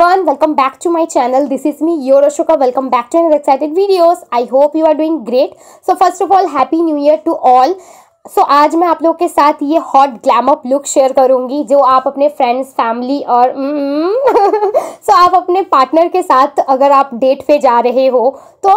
everyone welcome back to my channel this is me your ashoka welcome back to another excited videos i hope you are doing great so first of all happy new year to all so so, आज मैं आप लोगों के साथ ये hot ग्लैमअप look share करूंगी जो आप अपने फ्रेंड्स फैमिली और सो so, आप अपने पार्टनर के साथ अगर आप डेट पे जा रहे हो तो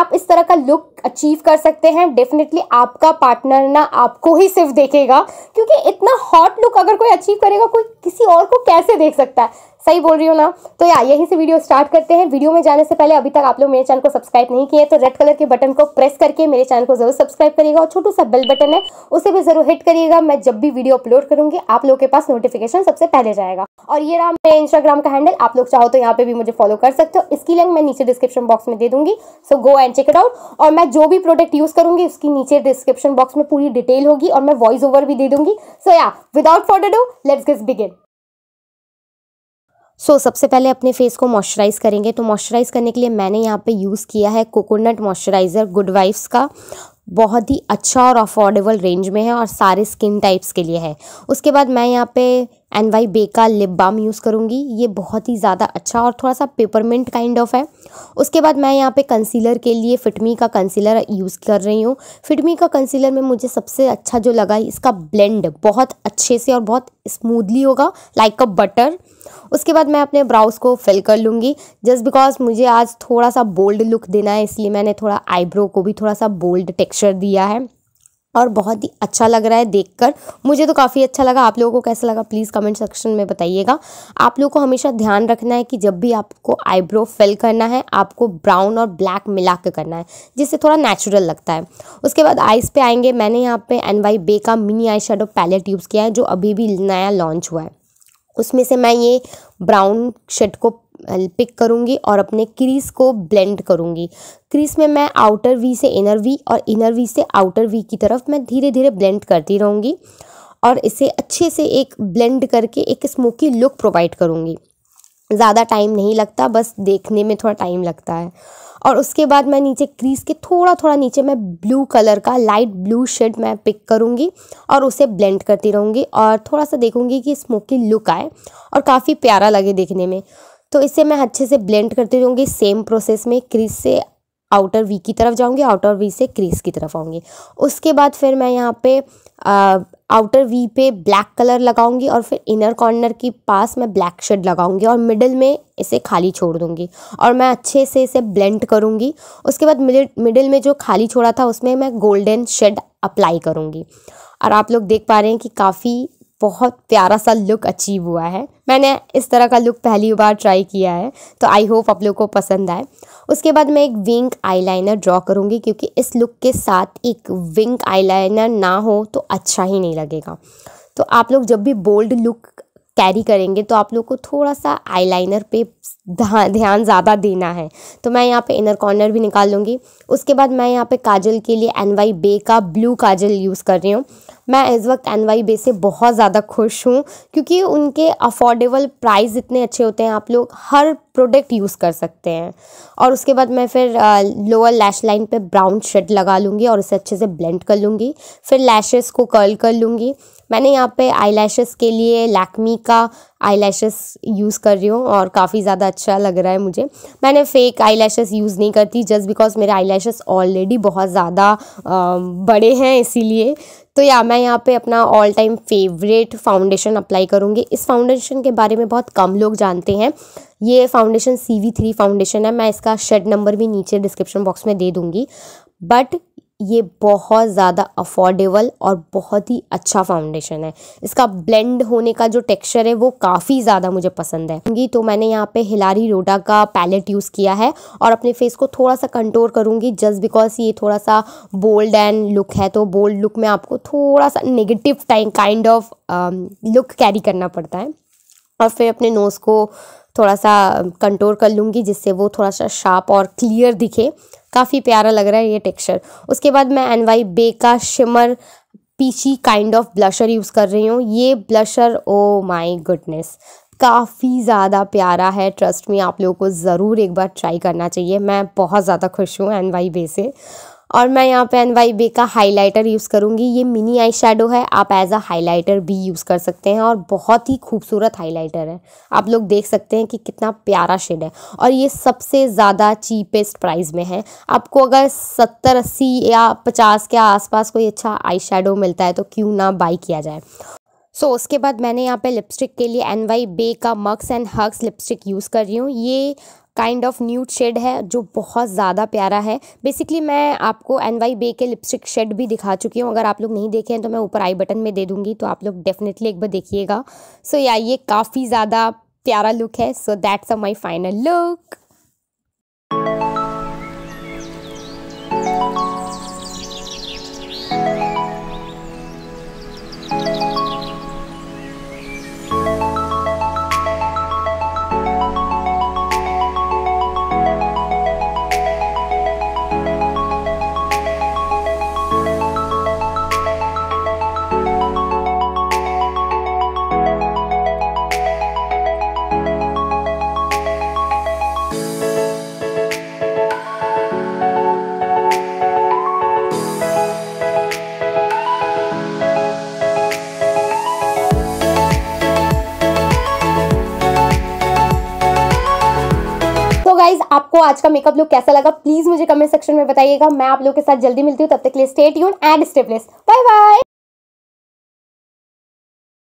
आप इस तरह का लुक अचीव कर सकते हैं डेफिनेटली आपका पार्टनर ना आपको ही सिर्फ देखेगा क्योंकि इतना हॉट लुक अगर कोई अचीव करेगा कोई किसी और को कैसे देख सकता है सही बोल रही हो ना तो या यहीं से वीडियो स्टार्ट करते हैं वीडियो में जाने से पहले अभी तक आप लोग मेरे चैनल को सब्सक्राइब नहीं किए तो रेड कलर के बटन को प्रेस करके मेरे चैनल को जरूर सब्सक्राइब करिएगा और छोटू सा बेल बटन है उसे भी जरूर हिट करिएगा मैं जब भी वीडियो अपलोड करूंगी आप लोगों के पास नोटिफिकेशन सबसे पहले जाएगा और ये रहा मेरे इंस्टाग्राम का हैंडल आप लोग चाहो तो यहाँ पे भी मुझे फॉलो कर सकते हो इसकी लिंक मैं नीचे डिस्क्रिप्शन बॉक्स में दे दूंगी so go and check it out और मैं मैं जो भी प्रोडक्ट यूज़ करूंगी उसकी नीचे डिस्क्रिप्शन बॉक्स में पूरी डिटेल होगी और मैं वॉइस ओवर भी दे दूंगी so yeah without further ado let's get begin so so, सबसे पहले अपने फेस को मॉइस्चराइज़ करेंगे तो मॉइस्चराइज़ करने के लिए मैंने यहाँ पे यूज़ किया है कोकोनट मॉइस्चराइज़र गुड वाइफ्स का बहुत ही अच्छा और अफोर्डेबल रेंज में है और सारे स्किन टाइप्स के लिए है उसके बाद मैं यहाँ पे एन वाई बे का लिप बाम यूज़ करूँगी ये बहुत ही ज़्यादा अच्छा और थोड़ा सा पेपरमेंट काइंड ऑफ है उसके बाद मैं यहाँ पे कंसीलर के लिए फिटमी का कंसीलर यूज़ कर रही हूँ फिटमी का कंसीलर में मुझे सबसे अच्छा जो लगा इसका ब्लेंड बहुत अच्छे से और बहुत स्मूदली होगा लाइक अ बटर उसके बाद मैं अपने ब्राउज को फिल कर लूँगी जस्ट बिकॉज मुझे आज थोड़ा सा बोल्ड लुक देना है इसलिए मैंने थोड़ा आईब्रो को भी थोड़ा सा बोल्ड टेक्स्चर दिया है और बहुत ही अच्छा लग रहा है देखकर मुझे तो काफ़ी अच्छा लगा आप लोगों को कैसा लगा प्लीज़ कमेंट सेक्शन में बताइएगा आप लोगों को हमेशा ध्यान रखना है कि जब भी आपको आईब्रो फिल करना है आपको ब्राउन और ब्लैक मिला के करना है जिससे थोड़ा नेचुरल लगता है उसके बाद आइज़ पे आएंगे मैंने यहाँ पे एन वाई बे का mini eye shadow palette use किया है जो अभी भी नया लॉन्च हुआ है उसमें से मैं ये ब्राउन शेड को पिक करूँगी और अपने क्रीज को ब्लेंड करूँगी क्रीज में मैं आउटर वी से इनर वी और इनर वी से आउटर वी की तरफ मैं धीरे धीरे ब्लेंड करती रहूँगी और इसे अच्छे से एक ब्लेंड करके एक स्मोकी लुक प्रोवाइड करूँगी ज़्यादा टाइम नहीं लगता बस देखने में थोड़ा टाइम लगता है और उसके बाद मैं नीचे क्रीज के थोड़ा थोड़ा नीचे मैं ब्लू कलर का लाइट ब्लू शेड मैं पिक करूँगी और उसे ब्लेंड करती रहूँगी और थोड़ा सा देखूँगी कि स्मोकी लुक आए और काफ़ी प्यारा लगे देखने में तो इसे मैं अच्छे से ब्लेंड करते जाऊँगी सेम प्रोसेस में क्रीज से आउटर वी की तरफ जाऊँगी आउटर वी से क्रीज की तरफ आऊँगी उसके बाद फिर मैं यहाँ पे आउटर वी पे ब्लैक कलर लगाऊंगी और फिर इनर कॉर्नर के पास मैं ब्लैक शेड लगाऊंगी और मिडल में इसे खाली छोड़ दूंगी और मैं अच्छे से इसे ब्लेंड करूंगी उसके बाद मिडिल में जो खाली छोड़ा था उसमें मैं गोल्डन शेड अप्लाई करूंगी और आप लोग देख पा रहे हैं कि काफ़ी बहुत प्यारा सा लुक अचीव हुआ है मैंने इस तरह का लुक पहली बार ट्राई किया है तो आई होप आप लोग को पसंद आए उसके बाद मैं एक विंग आईलाइनर ड्रॉ करूँगी क्योंकि इस लुक के साथ एक विंग आईलाइनर ना हो तो अच्छा ही नहीं लगेगा तो आप लोग जब भी बोल्ड लुक कैरी करेंगे तो आप लोग को थोड़ा सा आईलाइनर पे ध्यान ज़्यादा देना है तो मैं यहाँ पे इनर कॉर्नर भी निकाल लूँगी उसके बाद मैं यहाँ पे काजल के लिए एन वाई बे का ब्लू काजल यूज़ कर रही हूँ मैं इस वक्त एन वाई बे से बहुत ज़्यादा खुश हूँ क्योंकि उनके अफोर्डेबल प्राइस इतने अच्छे होते हैं आप लोग हर प्रोडक्ट यूज़ कर सकते हैं और उसके बाद मैं फिर लोअर लैश लाइन पे ब्राउन शेड लगा लूँगी और उसे अच्छे से ब्लेंड कर लूँगी फिर लैशेस को कर्ल कर लूँगी मैंने यहाँ पे आई के लिए लैक्मी का आई यूज़ कर रही हूँ और काफ़ी ज़्यादा अच्छा लग रहा है मुझे मैंने फेक आई यूज़ नहीं करती जस्ट बिकॉज मेरे आई ऑलरेडी बहुत ज़्यादा बड़े हैं इसीलिए तो या मैं यहाँ पे अपना all time favourite foundation apply करूँगी इस फाउंडेशन के बारे में बहुत कम लोग जानते हैं ये foundation C V three foundation है मैं इसका शेड नंबर भी नीचे डिस्क्रिप्शन बॉक्स में दे दूँगी बट ये बहुत ज़्यादा अफोर्डेबल और बहुत ही अच्छा फाउंडेशन है इसका ब्लेंड होने का जो टेक्सचर है वो काफ़ी ज़्यादा मुझे पसंद है तो मैंने यहाँ पे हिलारी रोडा का पैलेट यूज़ किया है और अपने फेस को थोड़ा सा कंट्रोल करूँगी जस्ट बिकॉज ये थोड़ा सा बोल्ड एंड लुक है तो बोल्ड लुक में आपको थोड़ा सा negative time kind of look carry करना पड़ता है और फिर अपने नोज़ को थोड़ा सा कंटोर कर लूँगी जिससे वो थोड़ा सा शार्प और क्लियर दिखे काफ़ी प्यारा लग रहा है ये टेक्सचर उसके बाद मैं एन वाई बे का shimmer peachy kind of blusher use कर रही हूँ ये ब्लशर ओ माई गुडनेस काफ़ी ज़्यादा प्यारा है ट्रस्ट में आप लोगों को ज़रूर एक बार ट्राई करना चाहिए मैं बहुत ज़्यादा खुश हूँ एन वाई बे से और मैं यहाँ पे एन वाई बी का हाइलाइटर यूज़ करूँगी ये मिनी आई शेडो है आप एज अ हाइलाइटर भी यूज़ कर सकते हैं और बहुत ही खूबसूरत हाइलाइटर है आप लोग देख सकते हैं कि कितना प्यारा शेड है और ये सबसे ज़्यादा चीपेस्ट प्राइस में है आपको अगर सत्तर अस्सी या पचास के आसपास कोई अच्छा आई शेडो मिलता है तो क्यों ना बाई किया जाए सो so, उसके बाद मैंने यहाँ पे लिपस्टिक के लिए एन वाई बे का मक्स एंड हक्स लिपस्टिक यूज़ कर रही हूँ ये काइंड ऑफ न्यूट शेड है जो बहुत ज़्यादा प्यारा है बेसिकली मैं आपको एन वाई बे के लिपस्टिक शेड भी दिखा चुकी हूँ अगर आप लोग नहीं देखे हैं तो मैं ऊपर आई बटन में दे दूँगी तो आप लोग डेफिनेटली एक बार देखिएगा सो so, या ये काफ़ी ज़्यादा प्यारा लुक है so that's a my final look guys आपको आज का मेकअप लुक कैसा लगा प्लीज मुझे कमेंट सेक्शन में बताइएगा मैं आप लोग के साथ जल्दी मिलती हूँ तब तक के लिए स्टेट यून एंड स्टेपलेस बाय बाय